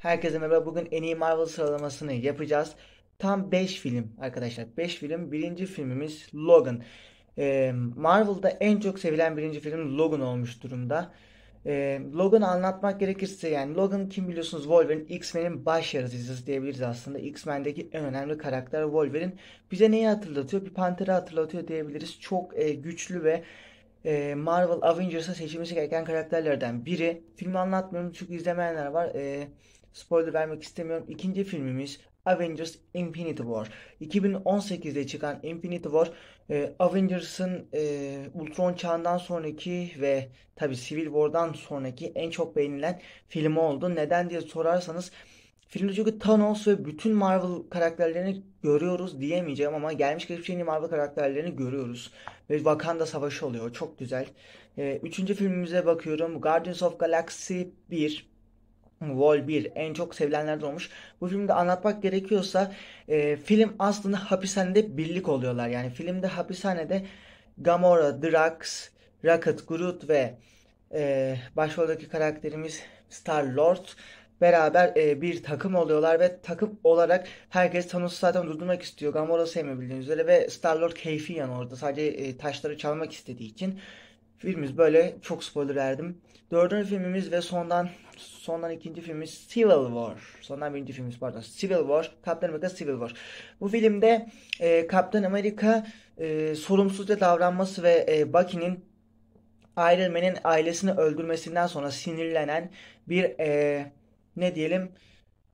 Herkese merhaba. Bugün en iyi Marvel sıralamasını yapacağız. Tam 5 film arkadaşlar. 5 film. Birinci filmimiz Logan. Ee, Marvel'da en çok sevilen birinci film Logan olmuş durumda. Ee, Logan'ı anlatmak gerekirse yani Logan kim biliyorsunuz Wolverine X-Men'in baş yaratıcısı diyebiliriz aslında. X-Men'deki en önemli karakter Wolverine. Bize neyi hatırlatıyor? Bir panteri hatırlatıyor diyebiliriz. Çok e, güçlü ve e, Marvel Avengers'a seçilmesi gereken karakterlerden biri. Filmi anlatmıyorum çünkü izlemeyenler var. E, spoiler vermek istemiyorum. İkinci filmimiz Avengers Infinity War. 2018'de çıkan Infinity War e, Avengers'ın e, Ultron çağından sonraki ve tabi Civil War'dan sonraki en çok beğenilen film oldu. Neden diye sorarsanız Filmde çünkü Thanos ve bütün Marvel karakterlerini görüyoruz diyemeyeceğim ama gelmiş geçmiş yeni Marvel karakterlerini görüyoruz. Ve Wakanda Savaşı oluyor. Çok güzel. Ee, üçüncü filmimize bakıyorum. Guardians of Galaxy 1. Vol 1 en çok sevilenlerden olmuş. Bu filmde anlatmak gerekiyorsa e, film aslında hapishanede birlik oluyorlar. Yani filmde hapishanede Gamora, Drax, Rocket, Groot ve e, başroldeki karakterimiz Star-Lord beraber e, bir takım oluyorlar ve takım olarak herkes Thanos'u zaten durdurmak istiyor. Gamora sevmiyor bildiğiniz üzere ve Star-Lord keyfi yan orada. Sadece e, taşları çalmak istediği için filmimiz böyle çok spoiler verdim. Dördüncü filmimiz ve sondan sondan ikinci filmimiz Civil War. Sondan birinci filmimiz pardon. Civil War. Captain America Civil War. Bu filmde e, Captain America e, sorumsuzca davranması ve e, Bucky'nin Iron Man'in ailesini öldürmesinden sonra sinirlenen bir e, ne diyelim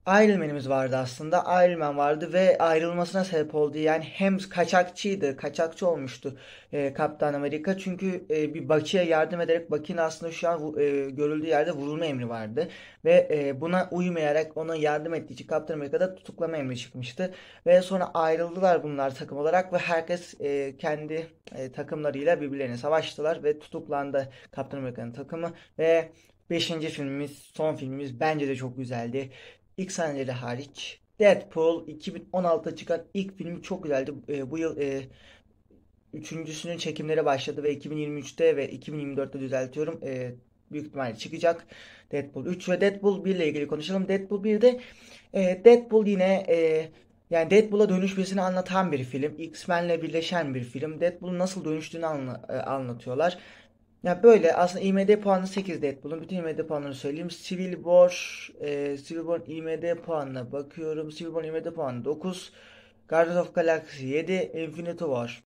Ironman'imiz vardı aslında. Ironman vardı ve ayrılmasına sebep oldu. Yani hem kaçakçıydı, kaçakçı olmuştu e, Kaptan Amerika. Çünkü e, bir Baki'ye yardım ederek Baki'nin aslında şu an e, görüldüğü yerde vurulma emri vardı. Ve e, buna uymayarak ona yardım ettiği için Kaptan Amerika'da tutuklama emri çıkmıştı. Ve sonra ayrıldılar bunlar takım olarak ve herkes e, kendi e, takımlarıyla birbirlerine savaştılar ve tutuklandı Kaptan Amerika'nın takımı ve beşinci filmimiz, son filmimiz bence de çok güzeldi ilk sahneleri hariç. Deadpool 2016'da çıkan ilk filmi çok güzeldi. E, bu yıl e, üçüncüsünün çekimleri başladı ve 2023'te ve 2024'te düzeltiyorum. E, büyük ihtimalle çıkacak. Deadpool 3 ve Deadpool 1 ile ilgili konuşalım. Deadpool 1'de e, Deadpool yine e, yani Deadpool'a dönüşmesini anlatan bir film. X-Men'le birleşen bir film. Deadpool'un nasıl dönüştüğünü anla, e, anlatıyorlar yani böyle aslında IMD puanı 8 de bunun bütün IMD puanlarını söyleyeyim. Silborn, e, Silborn IMD puanına bakıyorum. Silborn IMD puanı 9. Guardians of Galaxy 7, Infinity War